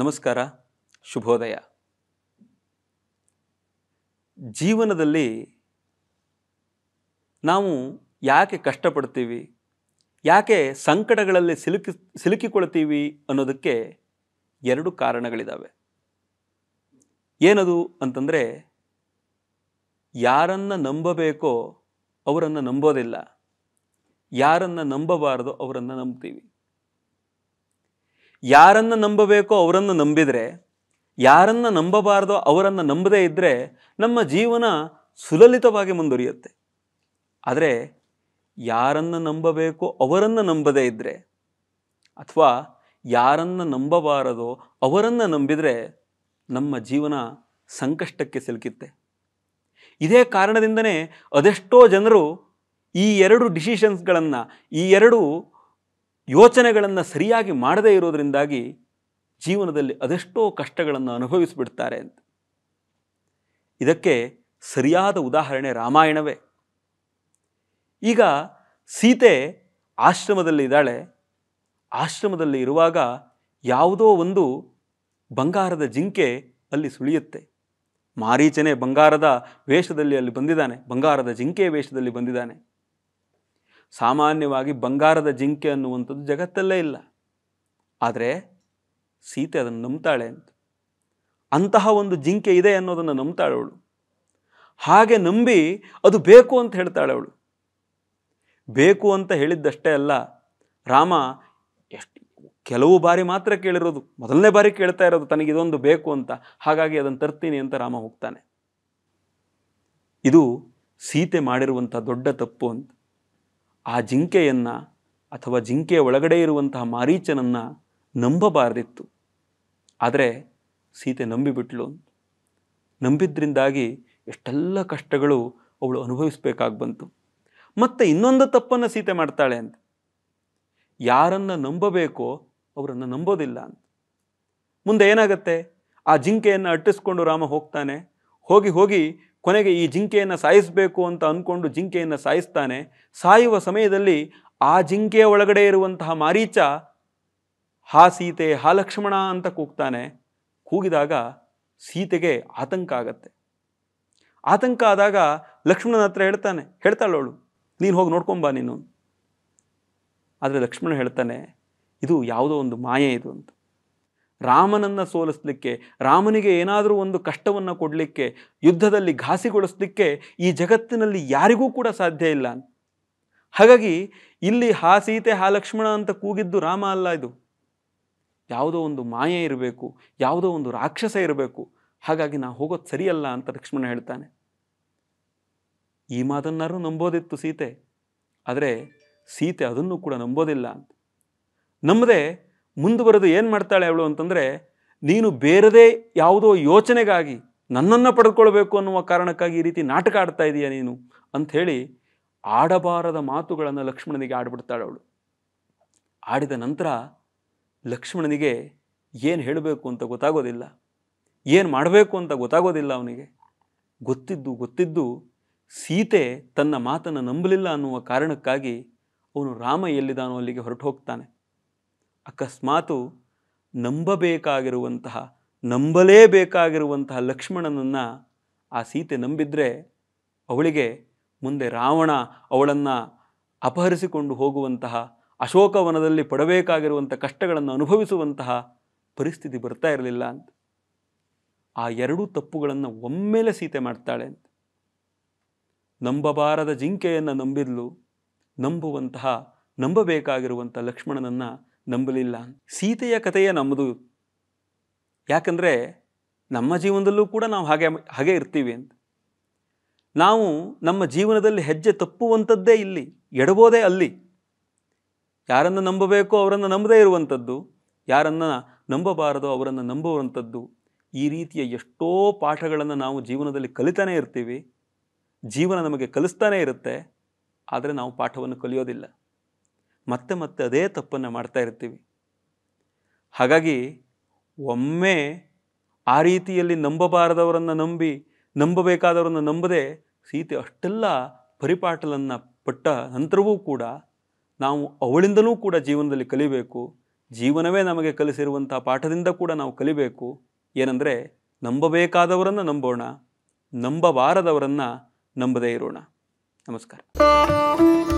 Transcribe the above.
ನಮಸ್ಕಾರ ಶುಭೋದಯ ಜೀವನದಲ್ಲಿ ನಾವು ಯಾಕೆ ಕಷ್ಟಪಡ್ತೀವಿ ಯಾಕೆ ಸಂಕಟಗಳಲ್ಲಿ ಸಿಲುಕಿ ಸಿಲುಕಿಕೊಳ್ತೀವಿ ಅನ್ನೋದಕ್ಕೆ ಎರಡು ಕಾರಣಗಳಿದ್ದಾವೆ ಏನದು ಅಂತಂದರೆ ಯಾರನ್ನು ನಂಬಬೇಕೋ ಅವರನ್ನು ನಂಬೋದಿಲ್ಲ ಯಾರನ್ನು ನಂಬಬಾರದು ಅವರನ್ನು ನಂಬ್ತೀವಿ ಯಾರನ್ನು ನಂಬಬೇಕೋ ಅವರನ್ನು ನಂಬಿದರೆ ಯಾರನ್ನು ನಂಬಬಾರ್ದೋ ಅವರನ್ನು ನಂಬದೇ ಇದ್ದರೆ ನಮ್ಮ ಜೀವನ ಸುಲಲಿತವಾಗಿ ಮುಂದುವರಿಯುತ್ತೆ ಆದರೆ ಯಾರನ್ನು ನಂಬಬೇಕೋ ಅವರನ್ನು ನಂಬದೇ ಇದ್ದರೆ ಅಥವಾ ಯಾರನ್ನು ನಂಬಬಾರದೋ ಅವರನ್ನು ನಂಬಿದರೆ ನಮ್ಮ ಜೀವನ ಸಂಕಷ್ಟಕ್ಕೆ ಸಿಲುಕಿತ್ತೆ ಇದೇ ಕಾರಣದಿಂದನೇ ಅದೆಷ್ಟೋ ಜನರು ಈ ಎರಡು ಡಿಸಿಷನ್ಸ್ಗಳನ್ನು ಈ ಎರಡು ಯೋಚನೆಗಳನ್ನು ಸರಿಯಾಗಿ ಮಾಡದೇ ಇರೋದರಿಂದಾಗಿ ಜೀವನದಲ್ಲಿ ಅದೆಷ್ಟೋ ಕಷ್ಟಗಳನ್ನು ಅನುಭವಿಸಿಬಿಡ್ತಾರೆ ಅಂತ ಇದಕ್ಕೆ ಸರಿಯಾದ ಉದಾಹರಣೆ ರಾಮಾಯಣವೇ ಈಗ ಸೀತೆ ಆಶ್ರಮದಲ್ಲಿ ಇದ್ದಾಳೆ ಆಶ್ರಮದಲ್ಲಿ ಇರುವಾಗ ಯಾವುದೋ ಒಂದು ಬಂಗಾರದ ಜಿಂಕೆ ಅಲ್ಲಿ ಸುಳಿಯುತ್ತೆ ಮಾರೀಚನೆ ಬಂಗಾರದ ವೇಷದಲ್ಲಿ ಅಲ್ಲಿ ಬಂದಿದ್ದಾನೆ ಬಂಗಾರದ ಜಿಂಕೆ ವೇಷದಲ್ಲಿ ಬಂದಿದ್ದಾನೆ ಸಾಮಾನ್ಯವಾಗಿ ಬಂಗಾರದ ಜಿಂಕೆ ಅನ್ನುವಂಥದ್ದು ಜಗತ್ತಲ್ಲೇ ಇಲ್ಲ ಆದರೆ ಸೀತೆ ಅದನ್ನು ನಂಬ್ತಾಳೆ ಅಂತ ಅಂತಹ ಒಂದು ಜಿಂಕೆ ಇದೆ ಅನ್ನೋದನ್ನು ನಂಬ್ತಾಳೆ ಅವಳು ಹಾಗೆ ನಂಬಿ ಅದು ಬೇಕು ಅಂತ ಹೇಳ್ತಾಳೆ ಅವಳು ಬೇಕು ಅಂತ ಹೇಳಿದ್ದಷ್ಟೇ ಅಲ್ಲ ರಾಮ ಎಷ್ಟು ಕೆಲವು ಬಾರಿ ಮಾತ್ರ ಕೇಳಿರೋದು ಮೊದಲನೇ ಬಾರಿ ಕೇಳ್ತಾ ಇರೋದು ತನಗಿದೊಂದು ಇದೊಂದು ಬೇಕು ಅಂತ ಹಾಗಾಗಿ ಅದನ್ನು ತರ್ತೀನಿ ಅಂತ ರಾಮ ಹೋಗ್ತಾನೆ ಇದು ಸೀತೆ ಮಾಡಿರುವಂಥ ದೊಡ್ಡ ತಪ್ಪು ಅಂತ ಆ ಜಿಂಕೆಯನ್ನು ಅಥವಾ ಜಿಂಕೆಯ ಒಳಗಡೆ ಇರುವಂತಹ ಮಾರೀಚನನ್ನು ನಂಬಬಾರದಿತ್ತು ಆದರೆ ಸೀತೆ ನಂಬಿಬಿಟ್ಲು ನಂಬಿದ್ರಿಂದಾಗಿ ಎಷ್ಟೆಲ್ಲ ಕಷ್ಟಗಳು ಅವಳು ಅನುಭವಿಸಬೇಕಾಗಿ ಬಂತು ಮತ್ತು ಇನ್ನೊಂದು ತಪ್ಪನ್ನು ಸೀತೆ ಮಾಡ್ತಾಳೆ ಅಂತ ಯಾರನ್ನು ನಂಬಬೇಕೋ ಅವರನ್ನು ನಂಬೋದಿಲ್ಲ ಅಂತ ಮುಂದೆ ಏನಾಗತ್ತೆ ಆ ಜಿಂಕೆಯನ್ನು ಅಟ್ಟಿಸ್ಕೊಂಡು ರಾಮ ಹೋಗ್ತಾನೆ ಹೋಗಿ ಹೋಗಿ ಕೊನೆಗೆ ಈ ಜಿಂಕೆಯನ್ನು ಸಾಯಿಸಬೇಕು ಅಂತ ಅಂದ್ಕೊಂಡು ಜಿಂಕೆಯನ್ನು ಸಾಯಿಸ್ತಾನೆ ಸಾಯುವ ಸಮಯದಲ್ಲಿ ಆ ಜಿಂಕೆಯ ಒಳಗಡೆ ಇರುವಂತಹ ಮಾರೀಚ ಹಾ ಸೀತೆ ಹಾ ಲಕ್ಷ್ಮಣ ಅಂತ ಕೂಗ್ತಾನೆ ಕೂಗಿದಾಗ ಸೀತೆಗೆ ಆತಂಕ ಆಗತ್ತೆ ಆತಂಕ ಆದಾಗ ಲಕ್ಷ್ಮಣನ ಹತ್ರ ಹೇಳ್ತಾನೆ ಹೇಳ್ತಾಳವಳು ನೀನು ಹೋಗಿ ನೋಡ್ಕೊಂಬಾ ನೀನು ಆದರೆ ಲಕ್ಷ್ಮಣ ಹೇಳ್ತಾನೆ ಇದು ಯಾವುದೋ ಒಂದು ಮಾಯೆ ಇದು ಅಂತ ರಾಮನನ್ನು ಸೋಲಿಸ್ಲಿಕ್ಕೆ ರಾಮನಿಗೆ ಏನಾದರೂ ಒಂದು ಕಷ್ಟವನ್ನು ಕೊಡಲಿಕ್ಕೆ ಯುದ್ಧದಲ್ಲಿ ಘಾಸಿಗೊಳಿಸ್ಲಿಕ್ಕೆ ಈ ಜಗತ್ತಿನಲ್ಲಿ ಯಾರಿಗೂ ಕೂಡ ಸಾಧ್ಯ ಇಲ್ಲ ಹಾಗಾಗಿ ಇಲ್ಲಿ ಹಾ ಸೀತೆ ಹಾ ಲಕ್ಷ್ಮಣ ಅಂತ ಕೂಗಿದ್ದು ರಾಮ ಅಲ್ಲ ಇದು ಯಾವುದೋ ಒಂದು ಮಾಯೆ ಇರಬೇಕು ಯಾವುದೋ ಒಂದು ರಾಕ್ಷಸ ಇರಬೇಕು ಹಾಗಾಗಿ ನಾ ಹೋಗೋದು ಸರಿಯಲ್ಲ ಅಂತ ಲಕ್ಷ್ಮಣ ಹೇಳ್ತಾನೆ ಈ ಮಾತನ್ನಾರು ನಂಬೋದಿತ್ತು ಸೀತೆ ಆದರೆ ಸೀತೆ ಅದನ್ನು ಕೂಡ ನಂಬೋದಿಲ್ಲ ಅಂತ ನಮ್ಮದೇ ಮುಂದುವರೆದು ಏನು ಮಾಡ್ತಾಳೆ ಅವಳು ಅಂತಂದರೆ ನೀನು ಬೇರೆದೇ ಯಾವುದೋ ಯೋಚನೆಗಾಗಿ ನನ್ನನ್ನು ಪಡೆದುಕೊಳ್ಬೇಕು ಅನ್ನುವ ಕಾರಣಕ್ಕಾಗಿ ಈ ರೀತಿ ನಾಟಕ ಆಡ್ತಾ ಇದೀಯ ನೀನು ಅಂಥೇಳಿ ಆಡಬಾರದ ಮಾತುಗಳನ್ನು ಲಕ್ಷ್ಮಣನಿಗೆ ಆಡಿಬಿಡ್ತಾಳೆ ಅವಳು ಆಡಿದ ನಂತರ ಲಕ್ಷ್ಮಣನಿಗೆ ಏನು ಹೇಳಬೇಕು ಅಂತ ಗೊತ್ತಾಗೋದಿಲ್ಲ ಏನು ಮಾಡಬೇಕು ಅಂತ ಗೊತ್ತಾಗೋದಿಲ್ಲ ಅವನಿಗೆ ಗೊತ್ತಿದ್ದು ಗೊತ್ತಿದ್ದು ಸೀತೆ ತನ್ನ ಮಾತನ್ನು ನಂಬಲಿಲ್ಲ ಅನ್ನುವ ಕಾರಣಕ್ಕಾಗಿ ಅವನು ರಾಮ ಎಲ್ಲಿದ್ದಾನೋ ಅಲ್ಲಿಗೆ ಹೊರಟು ಹೋಗ್ತಾನೆ ಅಕಸ್ಮಾತು ನಂಬಬೇಕಾಗಿರುವಂತಹ ನಂಬಲೇಬೇಕಾಗಿರುವಂತಹ ಲಕ್ಷ್ಮಣನನ್ನು ಆ ಸೀತೆ ನಂಬಿದರೆ ಅವಳಿಗೆ ಮುಂದೆ ರಾವಣ ಅವಳನ್ನು ಅಪಹರಿಸಿಕೊಂಡು ಹೋಗುವಂತಹ ಅಶೋಕವನದಲ್ಲಿ ಪಡಬೇಕಾಗಿರುವಂಥ ಕಷ್ಟಗಳನ್ನು ಅನುಭವಿಸುವಂತಹ ಪರಿಸ್ಥಿತಿ ಬರ್ತಾ ಇರಲಿಲ್ಲ ಅಂತ ಆ ಎರಡೂ ತಪ್ಪುಗಳನ್ನು ಒಮ್ಮೆಲೆ ಸೀತೆ ಮಾಡ್ತಾಳೆ ಅಂತ ನಂಬಬಾರದ ಜಿಂಕೆಯನ್ನು ನಂಬಿದ್ಲು ನಂಬುವಂತಹ ನಂಬಬೇಕಾಗಿರುವಂಥ ಲಕ್ಷ್ಮಣನನ್ನು ನಂಬಲಿಲ್ಲ ಸೀತೆಯ ಕಥೆಯೇ ನಮ್ಮದು ಯಾಕಂದರೆ ನಮ್ಮ ಜೀವನದಲ್ಲೂ ಕೂಡ ನಾವು ಹಾಗೆ ಹಾಗೆ ಇರ್ತೀವಿ ಅಂತ ನಾವು ನಮ್ಮ ಜೀವನದಲ್ಲಿ ಹೆಜ್ಜೆ ತಪ್ಪುವಂಥದ್ದೇ ಇಲ್ಲಿ ಎಡಬೋದೇ ಅಲ್ಲಿ ಯಾರನ್ನು ನಂಬಬೇಕೋ ಅವರನ್ನು ನಂಬದೇ ಇರುವಂಥದ್ದು ಯಾರನ್ನು ನಂಬಬಾರದೋ ಅವರನ್ನು ನಂಬುವಂಥದ್ದು ಈ ರೀತಿಯ ಎಷ್ಟೋ ಪಾಠಗಳನ್ನು ನಾವು ಜೀವನದಲ್ಲಿ ಕಲಿತಾನೆ ಇರ್ತೀವಿ ಜೀವನ ನಮಗೆ ಕಲಿಸ್ತಾನೆ ಇರುತ್ತೆ ಆದರೆ ನಾವು ಪಾಠವನ್ನು ಕಲಿಯೋದಿಲ್ಲ ಮತ್ತೆ ಮತ್ತೆ ಅದೇ ತಪ್ಪನ್ನು ಮಾಡ್ತಾ ಇರ್ತೀವಿ ಹಾಗಾಗಿ ಒಮ್ಮೆ ಆ ರೀತಿಯಲ್ಲಿ ನಂಬಬಾರದವರನ್ನು ನಂಬಿ ನಂಬಬೇಕಾದವರನ್ನು ನಂಬದೆ ಸೀತೆ ಅಷ್ಟೆಲ್ಲ ಪರಿಪಾಟಲನ್ನು ಪಟ್ಟ ನಂತರವೂ ಕೂಡ ನಾವು ಅವಳಿಂದಲೂ ಕೂಡ ಜೀವನದಲ್ಲಿ ಕಲಿಬೇಕು ಜೀವನವೇ ನಮಗೆ ಕಲಿಸಿರುವಂಥ ಪಾಠದಿಂದ ಕೂಡ ನಾವು ಕಲಿಬೇಕು ಏನಂದರೆ ನಂಬಬೇಕಾದವರನ್ನು ನಂಬೋಣ ನಂಬಬಾರದವರನ್ನು ನಂಬದೇ ಇರೋಣ ನಮಸ್ಕಾರ